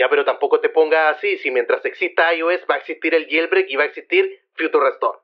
Ya, pero tampoco te pongas así, si mientras exista iOS va a existir el jailbreak y va a existir Future Restore.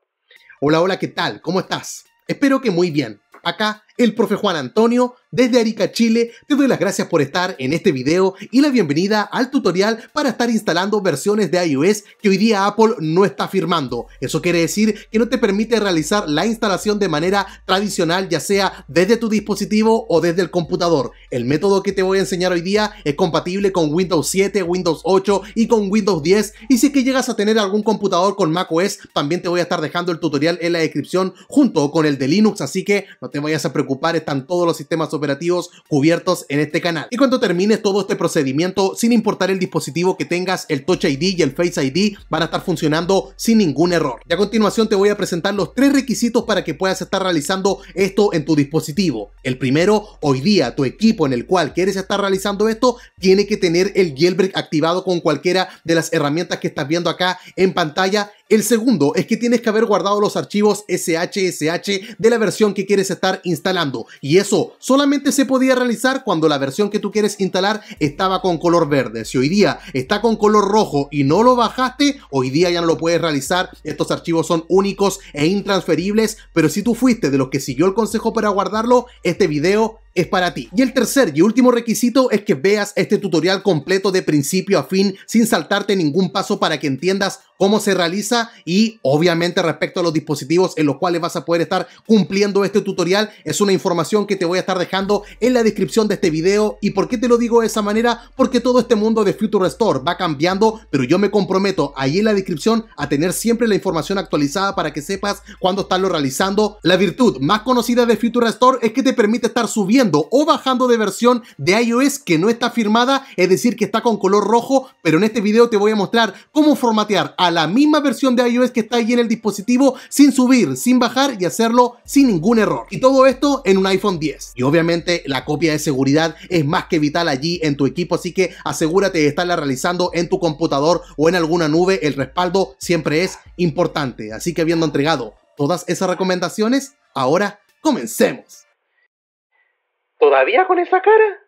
Hola, hola, ¿qué tal? ¿Cómo estás? Espero que muy bien. Acá el profe Juan Antonio, desde Arica, Chile, te doy las gracias por estar en este video y la bienvenida al tutorial para estar instalando versiones de iOS que hoy día Apple no está firmando. Eso quiere decir que no te permite realizar la instalación de manera tradicional, ya sea desde tu dispositivo o desde el computador. El método que te voy a enseñar hoy día es compatible con Windows 7, Windows 8 y con Windows 10. Y si es que llegas a tener algún computador con macOS, también te voy a estar dejando el tutorial en la descripción junto con el de Linux, así que no te vayas a preocupar están todos los sistemas operativos cubiertos en este canal. Y cuando termines todo este procedimiento, sin importar el dispositivo que tengas, el Touch ID y el Face ID van a estar funcionando sin ningún error. Y a continuación te voy a presentar los tres requisitos para que puedas estar realizando esto en tu dispositivo. El primero, hoy día tu equipo en el cual quieres estar realizando esto tiene que tener el jailbreak activado con cualquiera de las herramientas que estás viendo acá en pantalla el segundo es que tienes que haber guardado los archivos SHSH de la versión que quieres estar instalando y eso solamente se podía realizar cuando la versión que tú quieres instalar estaba con color verde. Si hoy día está con color rojo y no lo bajaste, hoy día ya no lo puedes realizar. Estos archivos son únicos e intransferibles, pero si tú fuiste de los que siguió el consejo para guardarlo, este video es para ti. Y el tercer y último requisito es que veas este tutorial completo de principio a fin sin saltarte ningún paso para que entiendas cómo se realiza y obviamente respecto a los dispositivos en los cuales vas a poder estar cumpliendo este tutorial es una información que te voy a estar dejando en la descripción de este video y por qué te lo digo de esa manera porque todo este mundo de Future Store va cambiando pero yo me comprometo ahí en la descripción a tener siempre la información actualizada para que sepas cuándo estarlo realizando la virtud más conocida de Future Store es que te permite estar subiendo o bajando de versión de iOS que no está firmada, es decir, que está con color rojo, pero en este video te voy a mostrar cómo formatear a la misma versión de iOS que está ahí en el dispositivo sin subir, sin bajar y hacerlo sin ningún error. Y todo esto en un iPhone 10. Y obviamente la copia de seguridad es más que vital allí en tu equipo, así que asegúrate de estarla realizando en tu computador o en alguna nube, el respaldo siempre es importante. Así que habiendo entregado todas esas recomendaciones, ahora comencemos. ¿Todavía con esa cara?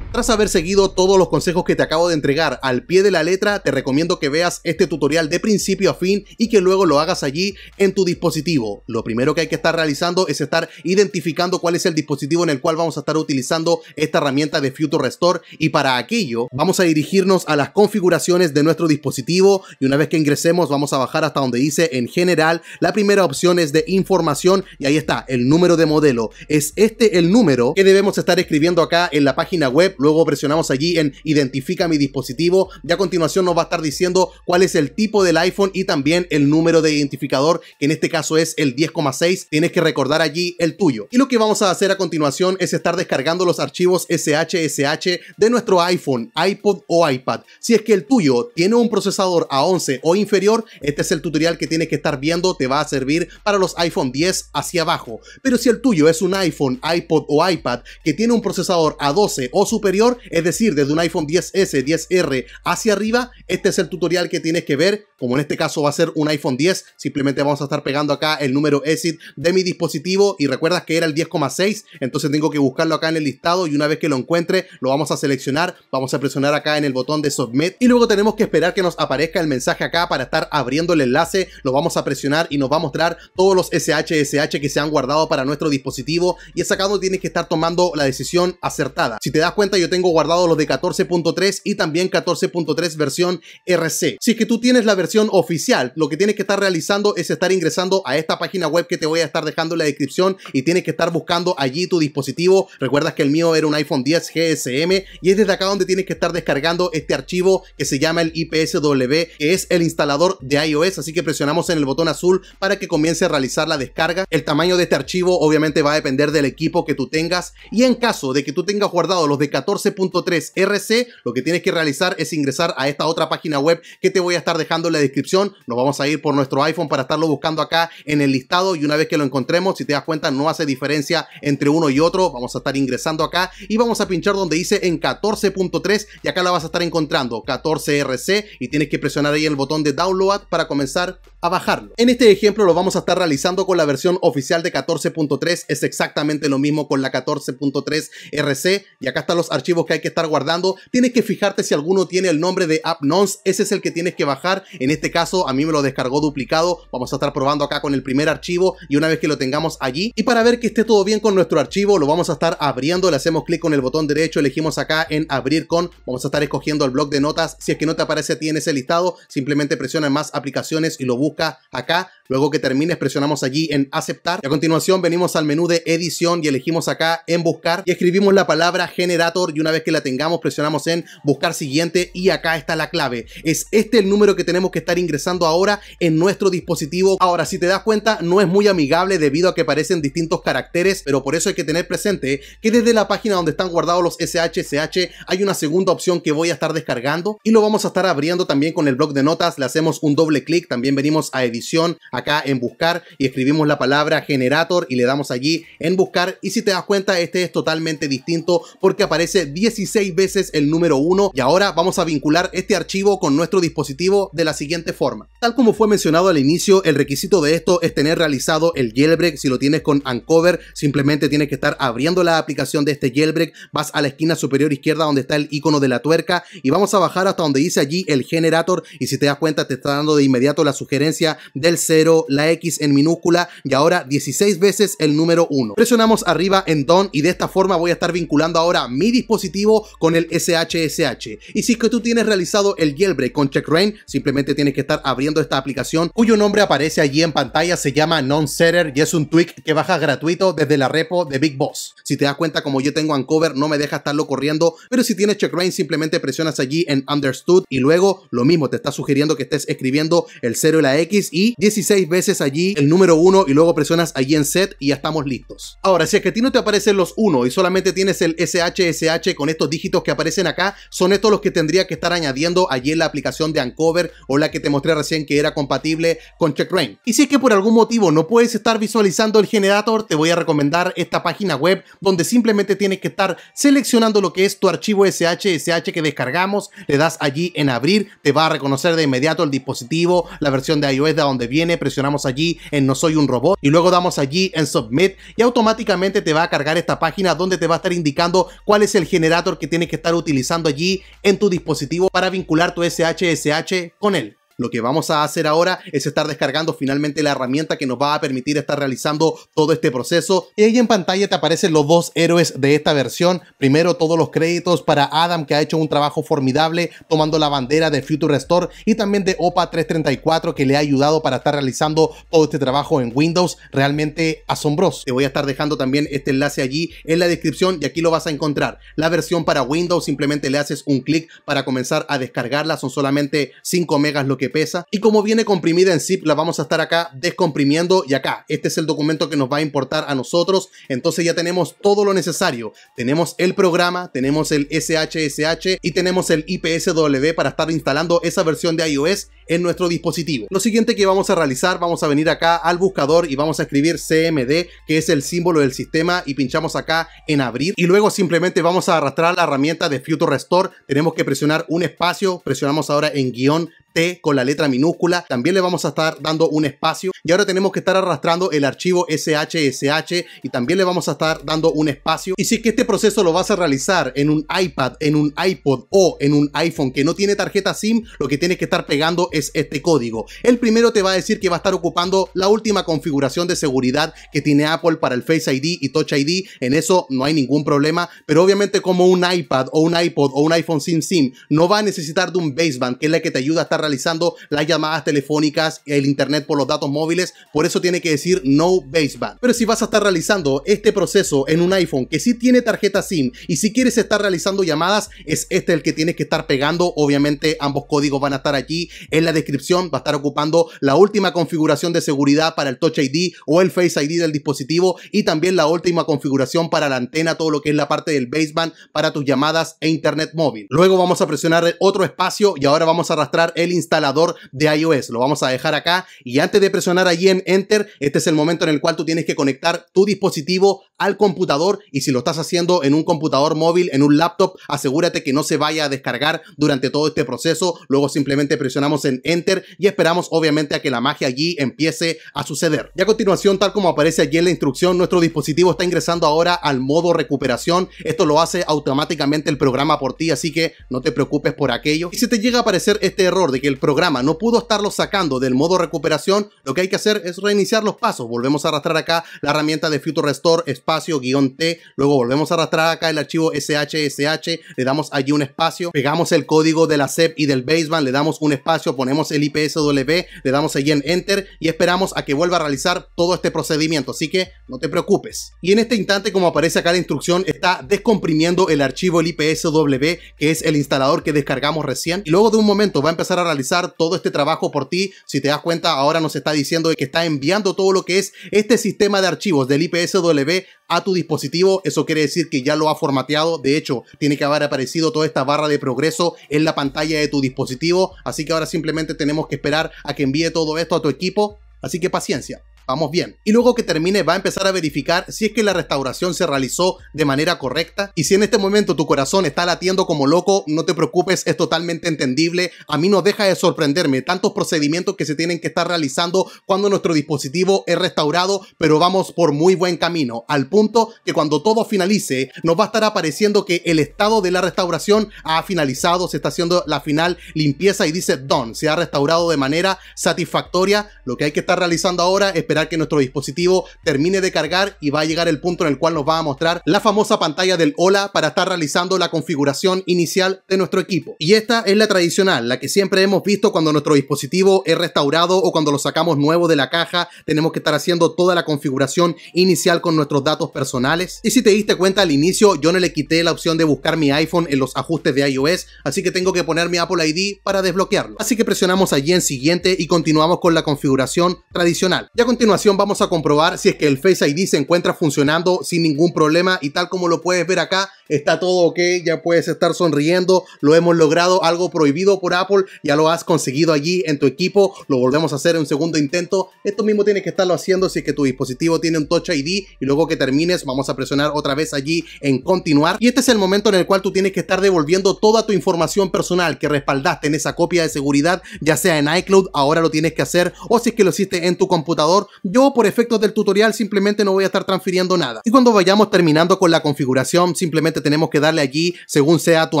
Tras haber seguido todos los consejos que te acabo de entregar al pie de la letra, te recomiendo que veas este tutorial de principio a fin y que luego lo hagas allí en tu dispositivo. Lo primero que hay que estar realizando es estar identificando cuál es el dispositivo en el cual vamos a estar utilizando esta herramienta de Future Restore y para aquello vamos a dirigirnos a las configuraciones de nuestro dispositivo y una vez que ingresemos vamos a bajar hasta donde dice en general. La primera opción es de información y ahí está el número de modelo. Es este el número que debemos estar escribiendo acá en la página web Luego presionamos allí en identifica mi dispositivo y a continuación nos va a estar diciendo cuál es el tipo del iPhone y también el número de identificador, que en este caso es el 10,6. Tienes que recordar allí el tuyo. Y lo que vamos a hacer a continuación es estar descargando los archivos SHSH de nuestro iPhone, iPod o iPad. Si es que el tuyo tiene un procesador A11 o inferior, este es el tutorial que tienes que estar viendo, te va a servir para los iPhone 10 hacia abajo. Pero si el tuyo es un iPhone, iPod o iPad que tiene un procesador A12 o superior, es decir, desde un iPhone 10S, 10R hacia arriba, este es el tutorial que tienes que ver, como en este caso va a ser un iPhone 10, simplemente vamos a estar pegando acá el número exit de mi dispositivo y recuerdas que era el 10,6, entonces tengo que buscarlo acá en el listado y una vez que lo encuentre lo vamos a seleccionar, vamos a presionar acá en el botón de Submit y luego tenemos que esperar que nos aparezca el mensaje acá para estar abriendo el enlace, lo vamos a presionar y nos va a mostrar todos los SHSH que se han guardado para nuestro dispositivo y es acá donde tienes que estar tomando la decisión acertada. Si te das cuenta yo tengo guardado los de 14.3 y también 14.3 versión RC. Si es que tú tienes la versión oficial, lo que tienes que estar realizando es estar ingresando a esta página web que te voy a estar dejando en la descripción y tienes que estar buscando allí tu dispositivo. Recuerdas que el mío era un iPhone 10 GSM y es desde acá donde tienes que estar descargando este archivo que se llama el IPSW, que es el instalador de iOS, así que presionamos en el botón azul para que comience a realizar la descarga. El tamaño de este archivo obviamente va a depender del equipo que tú tengas y en caso de que tú tengas guardado los de 14 14.3 RC, lo que tienes que realizar es ingresar a esta otra página web que te voy a estar dejando en la descripción. Nos vamos a ir por nuestro iPhone para estarlo buscando acá en el listado y una vez que lo encontremos, si te das cuenta, no hace diferencia entre uno y otro. Vamos a estar ingresando acá y vamos a pinchar donde dice en 14.3 y acá la vas a estar encontrando, 14 RC y tienes que presionar ahí el botón de download para comenzar a bajarlo. En este ejemplo lo vamos a estar realizando con la versión oficial de 14.3, es exactamente lo mismo con la 14.3 RC y acá están los archivos que hay que estar guardando. Tienes que fijarte si alguno tiene el nombre de app Nonce. ese es el que tienes que bajar. En este caso a mí me lo descargó duplicado, vamos a estar probando acá con el primer archivo y una vez que lo tengamos allí y para ver que esté todo bien con nuestro archivo lo vamos a estar abriendo, le hacemos clic con el botón derecho, elegimos acá en abrir con, vamos a estar escogiendo el blog de notas, si es que no te aparece a ti en ese listado, simplemente presiona más aplicaciones y lo busca acá. Luego que termines presionamos allí en aceptar. a continuación venimos al menú de edición y elegimos acá en buscar y escribimos la palabra generator y una vez que la tengamos presionamos en buscar siguiente y acá está la clave. Es este el número que tenemos que estar ingresando ahora en nuestro dispositivo. Ahora si te das cuenta no es muy amigable debido a que aparecen distintos caracteres pero por eso hay que tener presente que desde la página donde están guardados los SHSH hay una segunda opción que voy a estar descargando y lo vamos a estar abriendo también con el blog de notas. Le hacemos un doble clic. También venimos a edición, acá en buscar y escribimos la palabra generator y le damos allí en buscar y si te das cuenta este es totalmente distinto porque aparece 16 veces el número 1 y ahora vamos a vincular este archivo con nuestro dispositivo de la siguiente forma. Tal como fue mencionado al inicio, el requisito de esto es tener realizado el jailbreak, si lo tienes con Uncover simplemente tienes que estar abriendo la aplicación de este jailbreak, vas a la esquina superior izquierda donde está el icono de la tuerca y vamos a bajar hasta donde dice allí el generator y si te das cuenta te está dando de inmediato la sugerencia del 0, la X en minúscula y ahora 16 veces el número 1. Presionamos arriba en DON y de esta forma voy a estar vinculando ahora mi dispositivo con el SHSH. Y si es que tú tienes realizado el jailbreak con CheckRain, simplemente tienes que estar abriendo esta aplicación cuyo nombre aparece allí en pantalla, se llama Non-Setter y es un tweak que baja gratuito desde la repo de Big Boss. Si te das cuenta, como yo tengo Uncover, no me deja estarlo corriendo, pero si tienes CheckRain, simplemente presionas allí en Understood y luego lo mismo, te está sugiriendo que estés escribiendo el 0 y la X X y 16 veces allí el número 1 y luego presionas allí en set y ya estamos listos. Ahora, si es que a ti no te aparecen los 1 y solamente tienes el SHSH con estos dígitos que aparecen acá, son estos los que tendría que estar añadiendo allí en la aplicación de Uncover o la que te mostré recién que era compatible con CheckRain. Y si es que por algún motivo no puedes estar visualizando el generador te voy a recomendar esta página web donde simplemente tienes que estar seleccionando lo que es tu archivo SHSH que descargamos, le das allí en abrir, te va a reconocer de inmediato el dispositivo, la versión de iOS de donde viene, presionamos allí en No soy un robot y luego damos allí en Submit y automáticamente te va a cargar esta página donde te va a estar indicando cuál es el generador que tienes que estar utilizando allí en tu dispositivo para vincular tu SHSH con él. Lo que vamos a hacer ahora es estar descargando finalmente la herramienta que nos va a permitir estar realizando todo este proceso. Y ahí en pantalla te aparecen los dos héroes de esta versión. Primero todos los créditos para Adam que ha hecho un trabajo formidable tomando la bandera de Future Restore y también de OPA 334 que le ha ayudado para estar realizando todo este trabajo en Windows. Realmente asombroso. Te voy a estar dejando también este enlace allí en la descripción y aquí lo vas a encontrar. La versión para Windows simplemente le haces un clic para comenzar a descargarla. Son solamente 5 megas lo que pesa y como viene comprimida en zip la vamos a estar acá descomprimiendo y acá este es el documento que nos va a importar a nosotros entonces ya tenemos todo lo necesario tenemos el programa tenemos el SHSH y tenemos el IPSW para estar instalando esa versión de iOS en nuestro dispositivo. Lo siguiente que vamos a realizar, vamos a venir acá al buscador y vamos a escribir CMD, que es el símbolo del sistema, y pinchamos acá en abrir. Y luego simplemente vamos a arrastrar la herramienta de Future Restore. Tenemos que presionar un espacio, presionamos ahora en guión T con la letra minúscula. También le vamos a estar dando un espacio. Y ahora tenemos que estar arrastrando el archivo SHSH y también le vamos a estar dando un espacio. Y si es que este proceso lo vas a realizar en un iPad, en un iPod o en un iPhone que no tiene tarjeta SIM, lo que tienes que estar pegando es este código. El primero te va a decir que va a estar ocupando la última configuración de seguridad que tiene Apple para el Face ID y Touch ID. En eso no hay ningún problema, pero obviamente como un iPad o un iPod o un iPhone sin SIM no va a necesitar de un baseband, que es la que te ayuda a estar realizando las llamadas telefónicas, el internet por los datos móviles. Por eso tiene que decir no baseband. Pero si vas a estar realizando este proceso en un iPhone que sí tiene tarjeta SIM y si quieres estar realizando llamadas, es este el que tienes que estar pegando. Obviamente ambos códigos van a estar allí. El la descripción va a estar ocupando la última configuración de seguridad para el Touch ID o el Face ID del dispositivo y también la última configuración para la antena, todo lo que es la parte del baseband para tus llamadas e internet móvil. Luego vamos a presionar otro espacio y ahora vamos a arrastrar el instalador de iOS. Lo vamos a dejar acá y antes de presionar allí en Enter, este es el momento en el cual tú tienes que conectar tu dispositivo al computador y si lo estás haciendo en un computador móvil, en un laptop, asegúrate que no se vaya a descargar durante todo este proceso. Luego simplemente presionamos en enter y esperamos obviamente a que la magia allí empiece a suceder. Y a continuación, tal como aparece allí en la instrucción, nuestro dispositivo está ingresando ahora al modo recuperación. Esto lo hace automáticamente el programa por ti, así que no te preocupes por aquello. Y si te llega a aparecer este error de que el programa no pudo estarlo sacando del modo recuperación, lo que hay que hacer es reiniciar los pasos. Volvemos a arrastrar acá la herramienta de Future Restore, espacio, guión T. Luego volvemos a arrastrar acá el archivo SHSH. Le damos allí un espacio. Pegamos el código de la SEP y del baseband. Le damos un espacio ponemos el IPSW, le damos ahí en Enter y esperamos a que vuelva a realizar todo este procedimiento, así que no te preocupes. Y en este instante, como aparece acá la instrucción, está descomprimiendo el archivo el IPSW, que es el instalador que descargamos recién. Y luego de un momento va a empezar a realizar todo este trabajo por ti. Si te das cuenta, ahora nos está diciendo que está enviando todo lo que es este sistema de archivos del IPSW a tu dispositivo, eso quiere decir que ya lo ha formateado. De hecho, tiene que haber aparecido toda esta barra de progreso en la pantalla de tu dispositivo. Así que ahora simplemente tenemos que esperar a que envíe todo esto a tu equipo. Así que paciencia vamos bien. Y luego que termine va a empezar a verificar si es que la restauración se realizó de manera correcta. Y si en este momento tu corazón está latiendo como loco, no te preocupes, es totalmente entendible. A mí no deja de sorprenderme tantos procedimientos que se tienen que estar realizando cuando nuestro dispositivo es restaurado, pero vamos por muy buen camino, al punto que cuando todo finalice nos va a estar apareciendo que el estado de la restauración ha finalizado, se está haciendo la final limpieza y dice done, se ha restaurado de manera satisfactoria. Lo que hay que estar realizando ahora es que nuestro dispositivo termine de cargar y va a llegar el punto en el cual nos va a mostrar la famosa pantalla del hola para estar realizando la configuración inicial de nuestro equipo. Y esta es la tradicional, la que siempre hemos visto cuando nuestro dispositivo es restaurado o cuando lo sacamos nuevo de la caja, tenemos que estar haciendo toda la configuración inicial con nuestros datos personales. Y si te diste cuenta al inicio, yo no le quité la opción de buscar mi iPhone en los ajustes de iOS, así que tengo que poner mi Apple ID para desbloquearlo. Así que presionamos allí en siguiente y continuamos con la configuración tradicional. Ya continuación vamos a comprobar si es que el Face ID se encuentra funcionando sin ningún problema y tal como lo puedes ver acá, está todo ok, ya puedes estar sonriendo, lo hemos logrado, algo prohibido por Apple, ya lo has conseguido allí en tu equipo, lo volvemos a hacer en un segundo intento, esto mismo tienes que estarlo haciendo si es que tu dispositivo tiene un Touch ID y luego que termines vamos a presionar otra vez allí en continuar y este es el momento en el cual tú tienes que estar devolviendo toda tu información personal que respaldaste en esa copia de seguridad, ya sea en iCloud, ahora lo tienes que hacer o si es que lo hiciste en tu computador, yo por efectos del tutorial simplemente no voy a estar transfiriendo nada. Y cuando vayamos terminando con la configuración, simplemente tenemos que darle allí, según sea tu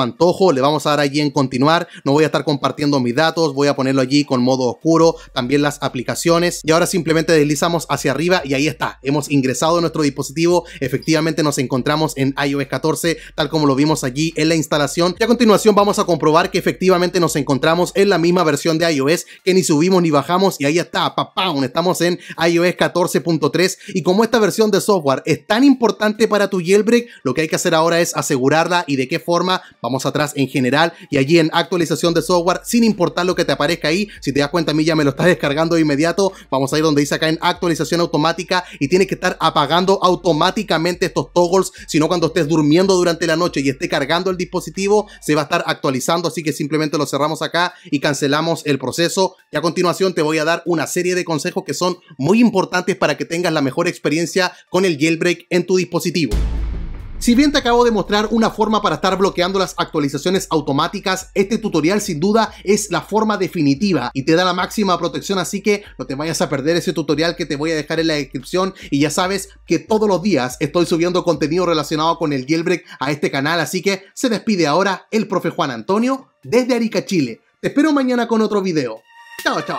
antojo, le vamos a dar allí en continuar, no voy a estar compartiendo mis datos, voy a ponerlo allí con modo oscuro, también las aplicaciones y ahora simplemente deslizamos hacia arriba y ahí está, hemos ingresado nuestro dispositivo, efectivamente nos encontramos en iOS 14 tal como lo vimos allí en la instalación y a continuación vamos a comprobar que efectivamente nos encontramos en la misma versión de iOS que ni subimos ni bajamos y ahí está, papá, estamos en iOS 14.3 y como esta versión de software es tan importante para tu jailbreak, lo que hay que hacer ahora es asegurarla y de qué forma, vamos atrás en general y allí en actualización de software, sin importar lo que te aparezca ahí, si te das cuenta a mí ya me lo está descargando de inmediato, vamos a ir donde dice acá en actualización automática y tiene que estar apagando automáticamente estos toggles, sino cuando estés durmiendo durante la noche y esté cargando el dispositivo, se va a estar actualizando, así que simplemente lo cerramos acá y cancelamos el proceso. Y a continuación te voy a dar una serie de consejos que son muy importantes para que tengas la mejor experiencia con el jailbreak en tu dispositivo. Si bien te acabo de mostrar una forma para estar bloqueando las actualizaciones automáticas, este tutorial sin duda es la forma definitiva y te da la máxima protección, así que no te vayas a perder ese tutorial que te voy a dejar en la descripción y ya sabes que todos los días estoy subiendo contenido relacionado con el jailbreak a este canal, así que se despide ahora el profe Juan Antonio desde Arica, Chile. Te espero mañana con otro video. Chao, chao.